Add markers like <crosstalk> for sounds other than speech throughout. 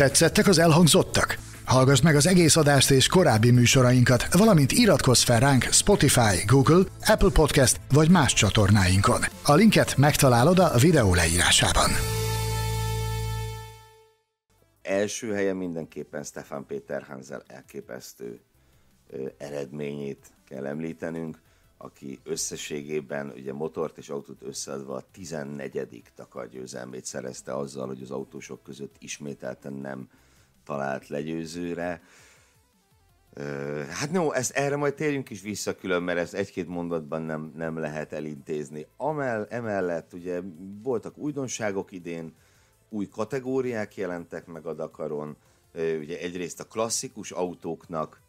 Tetszettek az elhangzottak? Hallgass meg az egész adást és korábbi műsorainkat, valamint iratkozz fel ránk Spotify, Google, Apple Podcast vagy más csatornáinkon. A linket megtalálod a videó leírásában. Első helyen mindenképpen Stefan Péter Hansel elképesztő eredményét kell említenünk aki összességében ugye motort és autót összeadva a 14. takargyőzelmét szerezte azzal, hogy az autósok között ismételten nem talált legyőzőre. Hát no, ezt, erre majd térjünk is vissza külön, mert ezt egy-két mondatban nem, nem lehet elintézni. Amell, emellett ugye voltak újdonságok idén, új kategóriák jelentek meg a Dakaron, ugye egyrészt a klasszikus autóknak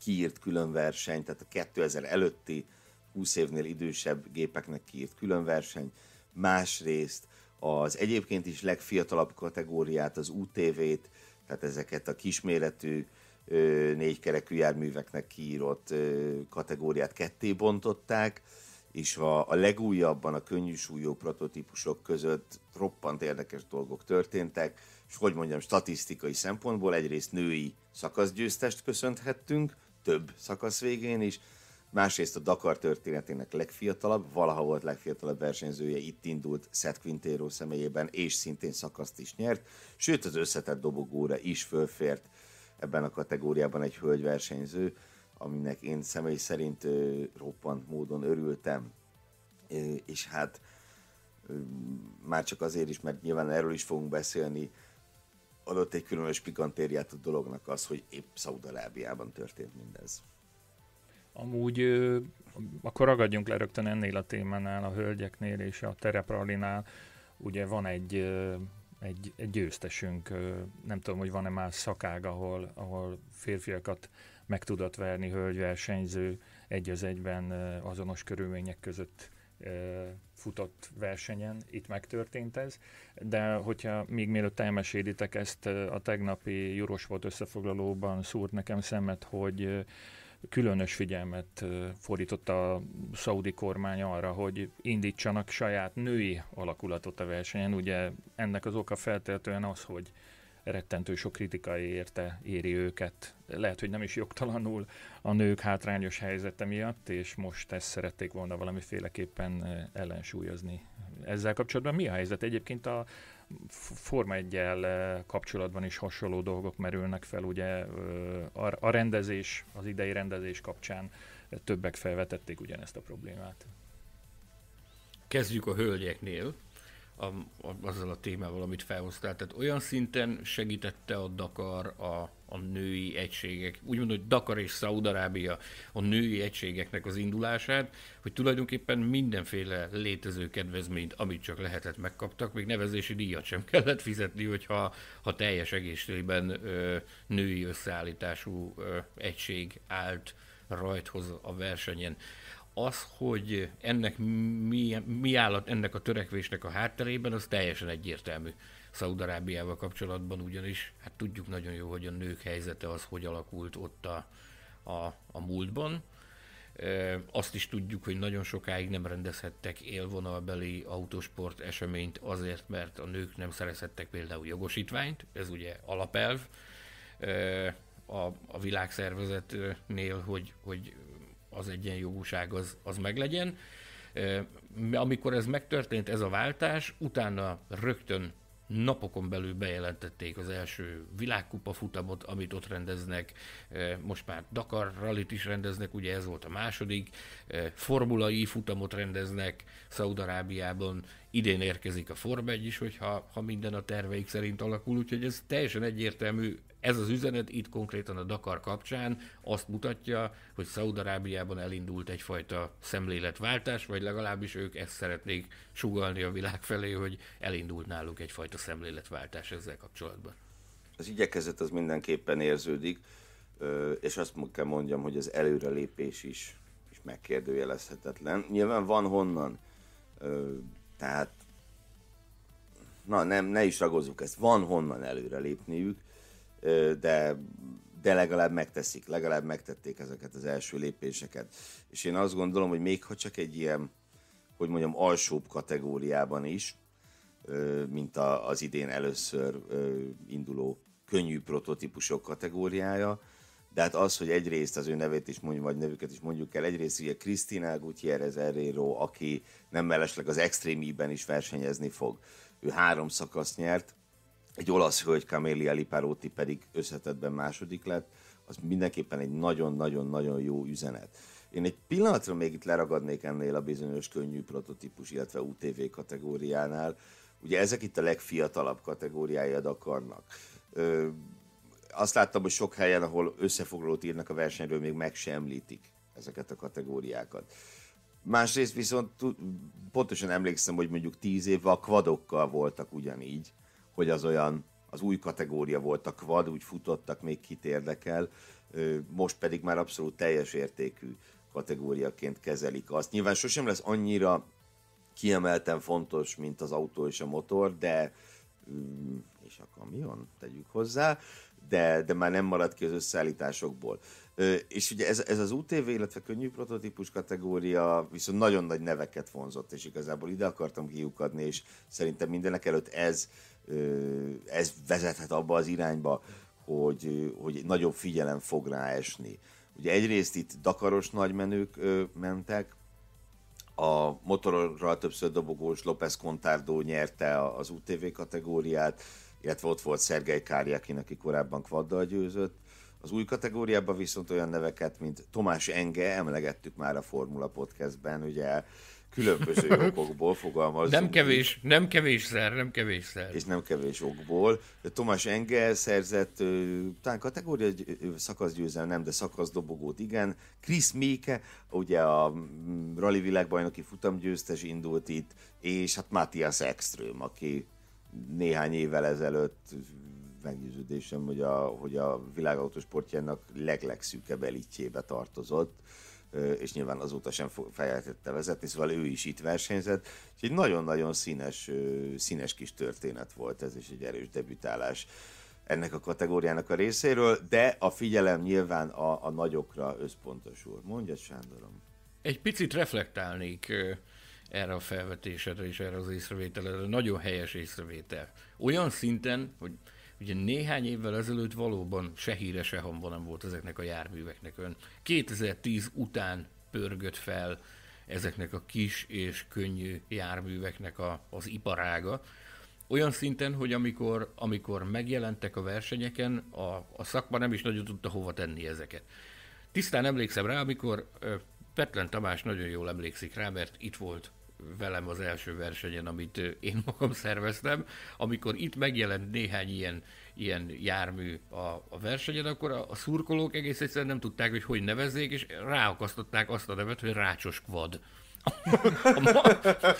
kiírt külön verseny, tehát a 2000 előtti 20 évnél idősebb gépeknek kiírt külön verseny, másrészt az egyébként is legfiatalabb kategóriát, az UTV-t, tehát ezeket a kisméretű négykerekű járműveknek kiírott kategóriát ketté bontották, és a, a legújabban a könnyű súlyú prototípusok között roppant érdekes dolgok történtek, és hogy mondjam, statisztikai szempontból egyrészt női szakaszgyőztest köszönthettünk, több szakasz végén is, Másrészt a Dakar történetének legfiatalabb, valaha volt legfiatalabb versenyzője, itt indult Seth Quintero személyében, és szintén szakaszt is nyert, sőt az összetett dobogóra is fölfért ebben a kategóriában egy hölgyversenyző, aminek én személy szerint ö, roppant módon örültem. Ö, és hát ö, már csak azért is, mert nyilván erről is fogunk beszélni, adott egy különös pikantériát a dolognak az, hogy épp Szaudarábiában történt mindez. Amúgy akkor ragadjunk le rögtön ennél a témánál, a hölgyeknél és a terepralinál. Ugye van egy, egy, egy győztesünk, nem tudom, hogy van-e más szakág, ahol, ahol férfiakat meg tudott verni hölgyversenyző, egy az egyben azonos körülmények között futott versenyen, itt megtörtént ez, de hogyha még mielőtt elmesélitek ezt, a tegnapi Juros volt összefoglalóban szúrt nekem szemet, hogy különös figyelmet fordított a szaudi kormány arra, hogy indítsanak saját női alakulatot a versenyen. Ugye ennek az oka feltétlenül az, hogy rettentő sok kritikai érte éri őket. Lehet, hogy nem is jogtalanul a nők hátrányos helyzete miatt, és most ezt szerették volna valamiféleképpen ellensúlyozni. Ezzel kapcsolatban mi a helyzet? Egyébként a Forma 1 eh, kapcsolatban is hasonló dolgok merülnek fel, ugye eh, a rendezés, az idei rendezés kapcsán eh, többek felvetették ugyanezt a problémát. Kezdjük a hölgyeknél, a, a, azzal a témával, amit felhoztál. Tehát olyan szinten segítette a Dakar a a női egységek, úgymond, hogy Dakar és Szaudarábia a női egységeknek az indulását, hogy tulajdonképpen mindenféle létező kedvezményt, amit csak lehetett megkaptak, még nevezési díjat sem kellett fizetni, hogyha ha teljes egészségben ö, női összeállítású ö, egység állt rajthoz a versenyen az, hogy ennek mi, mi állat ennek a törekvésnek a hátterében, az teljesen egyértelmű. Szaudarábiával kapcsolatban, ugyanis hát tudjuk nagyon jó, hogy a nők helyzete az, hogy alakult ott a, a, a múltban. E, azt is tudjuk, hogy nagyon sokáig nem rendezhettek élvonalbeli autosport eseményt azért, mert a nők nem szerezhettek például jogosítványt, ez ugye alapelv e, a, a világszervezetnél, hogy, hogy az egyenjogúság az, az meglegyen. E, amikor ez megtörtént, ez a váltás, utána rögtön napokon belül bejelentették az első világkupa futamot, amit ott rendeznek, e, most már Dakar rallit is rendeznek, ugye ez volt a második, e, formulai futamot rendeznek Szaudarábiában, idén érkezik a Form 1 is, hogyha ha minden a terveik szerint alakul, úgyhogy ez teljesen egyértelmű, ez az üzenet itt konkrétan a Dakar kapcsán azt mutatja, hogy Szaudarábiában elindult egyfajta szemléletváltás, vagy legalábbis ők ezt szeretnék sugalni a világ felé, hogy elindult náluk egyfajta szemléletváltás ezzel kapcsolatban. Az igyekezet az mindenképpen érződik, és azt kell mondjam, hogy az előrelépés is, is megkérdőjelezhetetlen. Nyilván van honnan tehát, na nem, ne is ragozzuk ezt. Van honnan előre lépniük, de, de legalább megteszik, legalább megtették ezeket az első lépéseket. És én azt gondolom, hogy még ha csak egy ilyen, hogy mondjam, alsóbb kategóriában is, mint az idén először induló könnyű prototípusok kategóriája, de hát az, hogy egyrészt az ő nevét is mondjuk, vagy nevüket is mondjuk el, egyrészt ugye Krisztina Gutierrez Herrero, aki nem mellesleg az extrémiben is versenyezni fog. Ő három szakaszt nyert, egy olasz hölgy Camélia Liparóti pedig összetettben második lett, az mindenképpen egy nagyon-nagyon-nagyon jó üzenet. Én egy pillanatra még itt leragadnék ennél a bizonyos könnyű prototípus, illetve UTV kategóriánál. Ugye ezek itt a legfiatalabb kategóriája Dakarnak azt láttam, hogy sok helyen, ahol összefoglalót írnak a versenyről, még meg sem említik ezeket a kategóriákat. Másrészt viszont pontosan emlékszem, hogy mondjuk tíz évvel a kvadokkal voltak ugyanígy, hogy az olyan, az új kategória volt a kvad, úgy futottak még kit érdekel, most pedig már abszolút teljes értékű kategóriaként kezelik azt. Nyilván sosem lesz annyira kiemelten fontos, mint az autó és a motor, de mm, és a kamion, tegyük hozzá, de, de már nem maradt ki az összeállításokból. És ugye ez, ez az UTV, illetve könnyű prototípus kategória viszont nagyon nagy neveket vonzott, és igazából ide akartam kiukadni, és szerintem mindenek előtt ez, ez vezethet abba az irányba, hogy, hogy nagyobb figyelem fog rá esni. Ugye egyrészt itt dakaros nagymenők mentek, a motorral többször dobogós López Contardo nyerte az UTV kategóriát, illetve ott volt Szergej Kári, aki korábban kvaddal győzött. Az új kategóriában viszont olyan neveket, mint Tomás Enge, emlegettük már a Formula Podcastben, ugye különböző <laughs> okokból fogalmazunk. Nem kevés, nem kevésszer, nem kevésszer. És nem kevés okból. Tomás Enge szerzett, talán kategória szakaszgyőzelem nem, de szakaszdobogót igen. Krisz Méke, ugye a mm, rally világbajnoki futamgyőztes indult itt, és hát Matthias Ekström, aki néhány évvel ezelőtt meggyőződésem, hogy a, hogy a világautósportjának leglegszűkebb elitjébe tartozott, és nyilván azóta sem fejeltette vezetni, szóval ő is itt versenyzett, és egy nagyon-nagyon színes, színes kis történet volt ez, és egy erős debütálás ennek a kategóriának a részéről, de a figyelem nyilván a, a nagyokra összpontosul. Mondja, Sándorom. Egy picit reflektálnék erre a felvetésedre és erre az észrevételre. Nagyon helyes észrevétel. Olyan szinten, hogy ugye néhány évvel ezelőtt valóban se híre, se hamba nem volt ezeknek a járműveknek ön. 2010 után pörgött fel ezeknek a kis és könnyű járműveknek a, az iparága. Olyan szinten, hogy amikor, amikor megjelentek a versenyeken, a, a szakma nem is nagyon tudta hova tenni ezeket. Tisztán emlékszem rá, amikor Petlen Tamás nagyon jól emlékszik rá, mert itt volt velem az első versenyen, amit én magam szerveztem, amikor itt megjelent néhány ilyen, ilyen jármű a, a versenyen, akkor a, a szurkolók egész egyszerűen nem tudták, hogy hogy nevezzék, és ráakasztották azt a nevet, hogy Rácsos Kvad. a, a,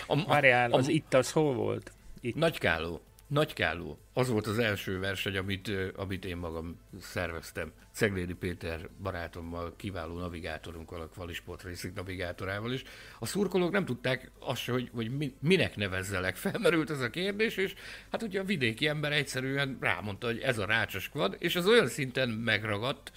a, a, a, az itt az hol volt? Itt. Nagykáló. Nagykálló, Az volt az első verseny, amit, amit én magam szerveztem. Ceglédi Péter barátommal, kiváló navigátorunkkal, a Kvalisport Racing navigátorával is. A szurkolók nem tudták azt se, hogy, hogy minek nevezzelek. Felmerült ez a kérdés, és hát ugye a vidéki ember egyszerűen rámondta, hogy ez a rácsos kvad, és az olyan szinten megragadt,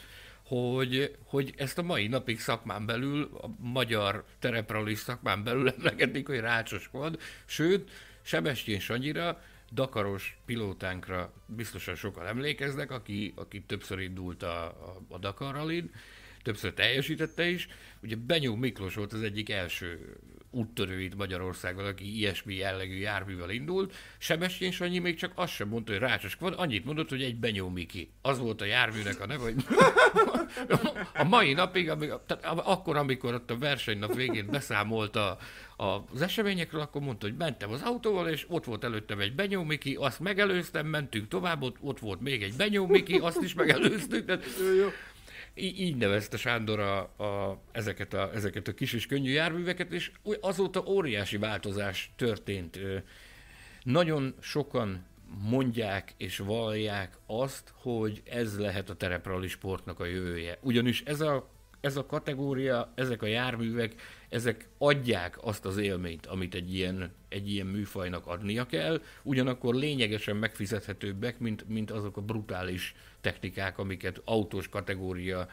hogy, hogy ezt a mai napig szakmán belül, a magyar tereprali szakmán belül <laughs> emlegetik, hogy rácsos kvad, sőt, Sebestyén Sanyira Dakaros pilótánkra biztosan sokan emlékeznek, aki, aki többször indult a, a, a Dakar rally többször teljesítette is. Ugye Benyó Miklós volt az egyik első úttörőit Magyarországon, aki ilyesmi jellegű járművel indult. Sebestyén annyi még csak azt sem mondta, hogy rácsos van, annyit mondott, hogy egy Benyó Miki. Az volt a járműnek a neve, hogy <laughs> a mai napig, amíg, tehát akkor, amikor ott a versenynap végén beszámolt a, az eseményekről, akkor mondta, hogy mentem az autóval, és ott volt előttem egy Benyó Miki, azt megelőztem, mentünk tovább, ott, ott volt még egy Benyó Miki, azt is megelőztük. Tehát, így, így nevezte Sándor a, a, ezeket, a, ezeket a kis és könnyű járműveket, és azóta óriási változás történt. Nagyon sokan mondják és vallják azt, hogy ez lehet a tereprali sportnak a jövője. Ugyanis ez a ez a kategória, ezek a járművek, ezek adják azt az élményt, amit egy ilyen, egy ilyen műfajnak adnia kell, ugyanakkor lényegesen megfizethetőbbek, mint, mint azok a brutális technikák, amiket autós kategória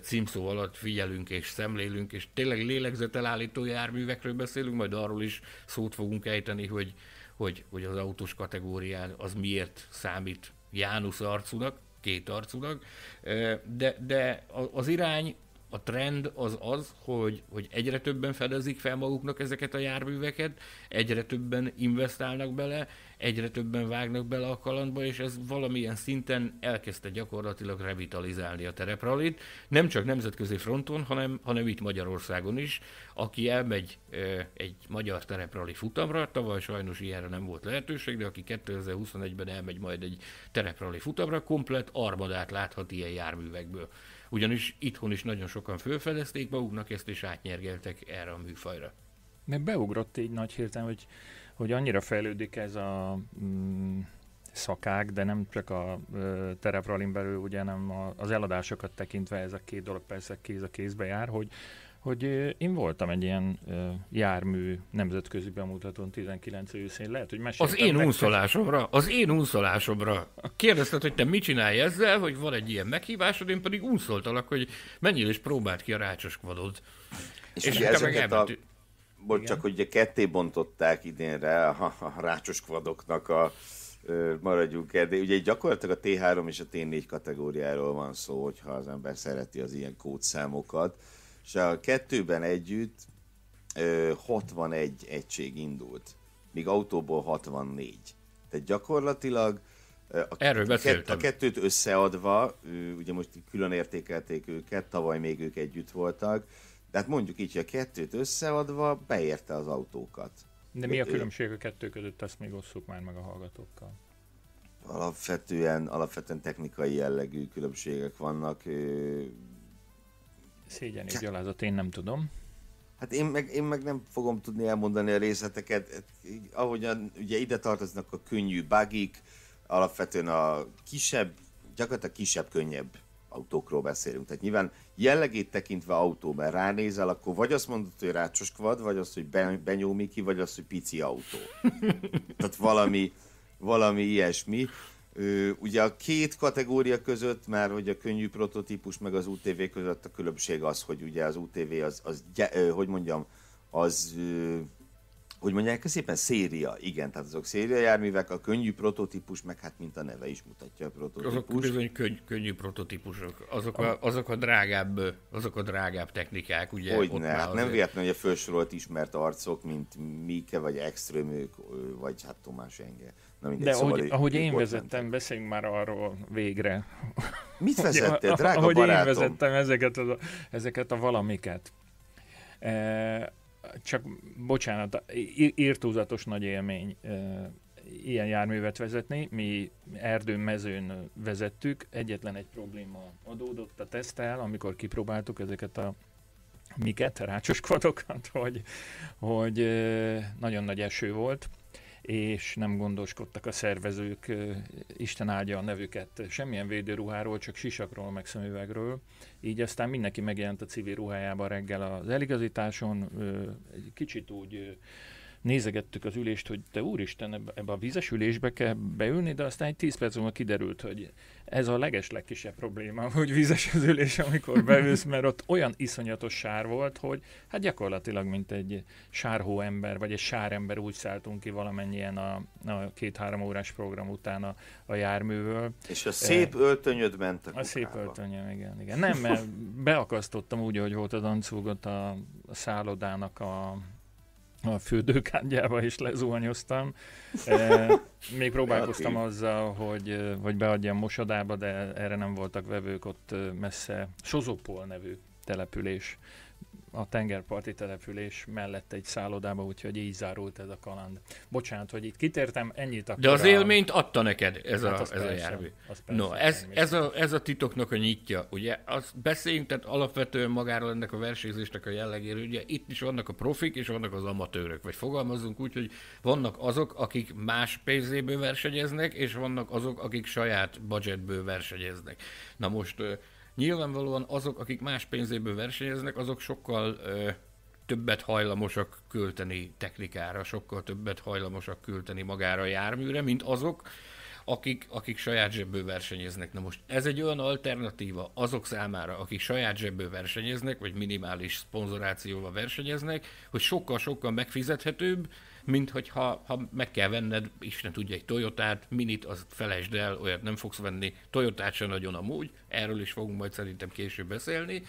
címszó alatt figyelünk és szemlélünk, és tényleg lélegzetelállító járművekről beszélünk, majd arról is szót fogunk ejteni, hogy, hogy, hogy az autós kategórián az miért számít Jánusz arcunak, két arcunak, de, de az irány a trend az az, hogy, hogy egyre többen fedezik fel maguknak ezeket a járműveket, egyre többen investálnak bele, egyre többen vágnak bele a kalandba, és ez valamilyen szinten elkezdte gyakorlatilag revitalizálni a terepralit, nem csak nemzetközi fronton, hanem, hanem itt Magyarországon is. Aki elmegy e, egy magyar tereprali futamra, tavaly sajnos ilyenre nem volt lehetőség, de aki 2021-ben elmegy majd egy tereprali futamra, komplet armadát láthat ilyen járművekből. Ugyanis itthon is nagyon sokan fölfedezték maguknak ezt, és átnyergeltek erre a műfajra. Mert beugrott így nagy hirtelen, hogy, hogy annyira fejlődik ez a mm, szakák, de nem csak a terepralin belül, ugye nem a, az eladásokat tekintve ez a két dolog persze kéz a kézbe jár, hogy, hogy én voltam egy ilyen jármű nemzetközi bemutatón 19 őszén, lehet, hogy meséltem. Az én nektek. unszolásomra, az én unszolásomra. Kérdezted, hogy te mit csinálj ezzel, hogy van egy ilyen meghívásod, én pedig unszoltalak, hogy menjél és próbáld ki a rácsos kvadod. És, és ugye a... Bocs, csak hogy ugye ketté bontották idénre a, a rácsos kvadoknak a maradjunk de Ugye gyakorlatilag a T3 és a T4 kategóriáról van szó, hogyha az ember szereti az ilyen kódszámokat és a kettőben együtt ö, 61 egység indult, míg autóból 64. Tehát gyakorlatilag a, Erről kett, a kettőt összeadva, ugye most külön értékelték őket, tavaly még ők együtt voltak, de hát mondjuk így, hogy a kettőt összeadva beérte az autókat. De mi a különbség a kettő között, azt még osszuk már meg a hallgatókkal. Alapvetően, alapvetően technikai jellegű különbségek vannak. Szégyen és gyalázat, én nem tudom. Hát én meg, én meg nem fogom tudni elmondani a részleteket. Hát ahogyan ugye ide tartoznak a könnyű bugik, alapvetően a kisebb, gyakorlatilag kisebb, könnyebb autókról beszélünk. Tehát nyilván jellegét tekintve autó, mert ránézel, akkor vagy azt mondod, hogy rácsos kvad, vagy azt, hogy benyomik ki, vagy azt, hogy pici autó. <laughs> Tehát valami, valami ilyesmi. Ugye a két kategória között már, hogy a könnyű prototípus meg az UTV között a különbség az, hogy ugye az UTV az, az hogy mondjam, az hogy mondják szépen, széria, igen, tehát azok széria járművek, a könnyű prototípus, meg hát mint a neve is mutatja a prototípus. Azok bizony könny, könnyű prototípusok, azok a, azok a drágább, azok a drágább technikák, ugye? Hogy ne, hát nem véletlenül, hogy a fősorolt ismert arcok, mint Mike, vagy Extrömök, vagy hát Tomás Enge. Na mindegy, De szóval ahogy, ahogy én vezettem, nem? beszéljünk már arról végre. Mit vezettél, drága ahogy barátom? Ahogy én vezettem ezeket a, ezeket a valamiket. E- csak bocsánat, írtózatos nagy élmény ilyen járművet vezetni. Mi erdőn, mezőn vezettük, egyetlen egy probléma adódott a tesztel, amikor kipróbáltuk ezeket a miket, rácsos kvadokat, hogy, hogy nagyon nagy eső volt, és nem gondoskodtak a szervezők, Isten áldja a nevüket, semmilyen védőruháról, csak sisakról, meg szemüvegről. Így aztán mindenki megjelent a civil ruhájában reggel az eligazításon, egy kicsit úgy nézegettük az ülést, hogy te úristen, ebbe, ebbe a vízes ülésbe kell beülni, de aztán egy tíz perc múlva kiderült, hogy ez a leges legkisebb probléma, hogy vízes az ülés, amikor beülsz, mert ott olyan iszonyatos sár volt, hogy hát gyakorlatilag, mint egy sárhó ember, vagy egy sárember úgy szálltunk ki valamennyien a, a két-három órás program után a, a járművől. És a szép e, öltönyöd ment a, a szép öltönyöm, igen, igen. Nem, mert beakasztottam úgy, hogy volt a dancúgot a, a szállodának a a fürdőkádjába is lezuhanyoztam. <laughs> E, még próbálkoztam azzal, hogy, hogy e, beadjam mosodába, de erre nem voltak vevők ott e, messze. Sozopol nevű település a tengerparti település mellett egy szállodába, úgyhogy így zárult ez a kaland. Bocsánat, hogy itt kitértem, ennyit akkor De az a... élményt adta neked ez hát a, ez persze, a jármű. No, ez, ez, a, ez a titoknak a nyitja, ugye? Azt beszéljünk, tehát alapvetően magáról ennek a versenyzésnek a jellegéről, ugye itt is vannak a profik, és vannak az amatőrök, vagy fogalmazunk úgy, hogy vannak azok, akik más pénzéből versenyeznek, és vannak azok, akik saját budgetből versenyeznek. Na most Nyilvánvalóan azok, akik más pénzéből versenyeznek, azok sokkal ö, többet hajlamosak költeni technikára, sokkal többet hajlamosak költeni magára a járműre, mint azok, akik, akik saját zsebből versenyeznek. Na most ez egy olyan alternatíva azok számára, akik saját zsebből versenyeznek, vagy minimális szponzorációval versenyeznek, hogy sokkal-sokkal megfizethetőbb, mint hogyha ha meg kell venned, Isten tudja, egy Toyotát, minit, az felejtsd el, olyat nem fogsz venni, Toyotát sem nagyon amúgy, erről is fogunk majd szerintem később beszélni,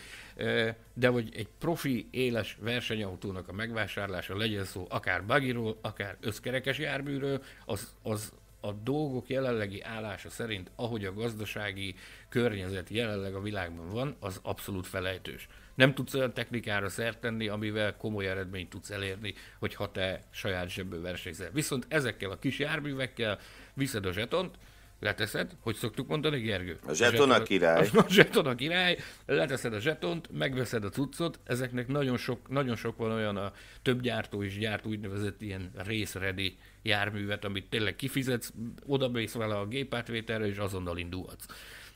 de hogy egy profi éles versenyautónak a megvásárlása legyen szó akár bagiról, akár összkerekes járműről, az, az a dolgok jelenlegi állása szerint, ahogy a gazdasági környezet jelenleg a világban van, az abszolút felejtős. Nem tudsz olyan technikára szert tenni, amivel komoly eredményt tudsz elérni, hogy ha te saját zsebből versenyzel. Viszont ezekkel a kis járművekkel viszed a zsetont, leteszed, hogy szoktuk mondani, Gergő? A zseton a király. <laughs> A zseton a király, leteszed a zsetont, megveszed a cuccot, ezeknek nagyon sok, nagyon sok van olyan, a több gyártó is gyárt úgynevezett ilyen részredi járművet, amit tényleg kifizetsz, oda mész vele a gépátvételre, és azonnal indulhatsz.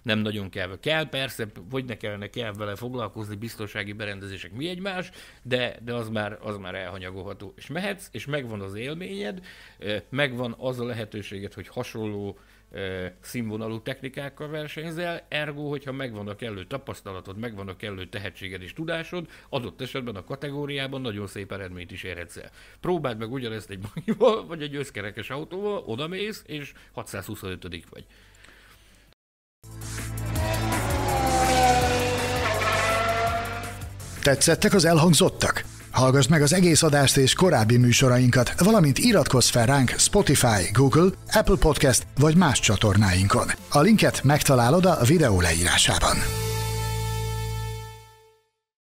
Nem nagyon kell. Kell persze, hogy ne kellene kell vele foglalkozni, biztonsági berendezések mi egymás, de, de az, már, az már elhanyagolható. És mehetsz, és megvan az élményed, eh, megvan az a lehetőséged, hogy hasonló színvonalú technikákkal versenyzel, ergo, hogyha megvan a kellő tapasztalatod, megvan a kellő tehetséged és tudásod, adott esetben a kategóriában nagyon szép eredményt is érhetsz el. Próbáld meg ugyanezt egy magival, vagy egy összkerekes autóval, mész, és 625 vagy. Tetszettek az elhangzottak? Hallgass meg az egész adást és korábbi műsorainkat, valamint iratkozz fel ránk Spotify, Google, Apple Podcast vagy más csatornáinkon. A linket megtalálod a videó leírásában.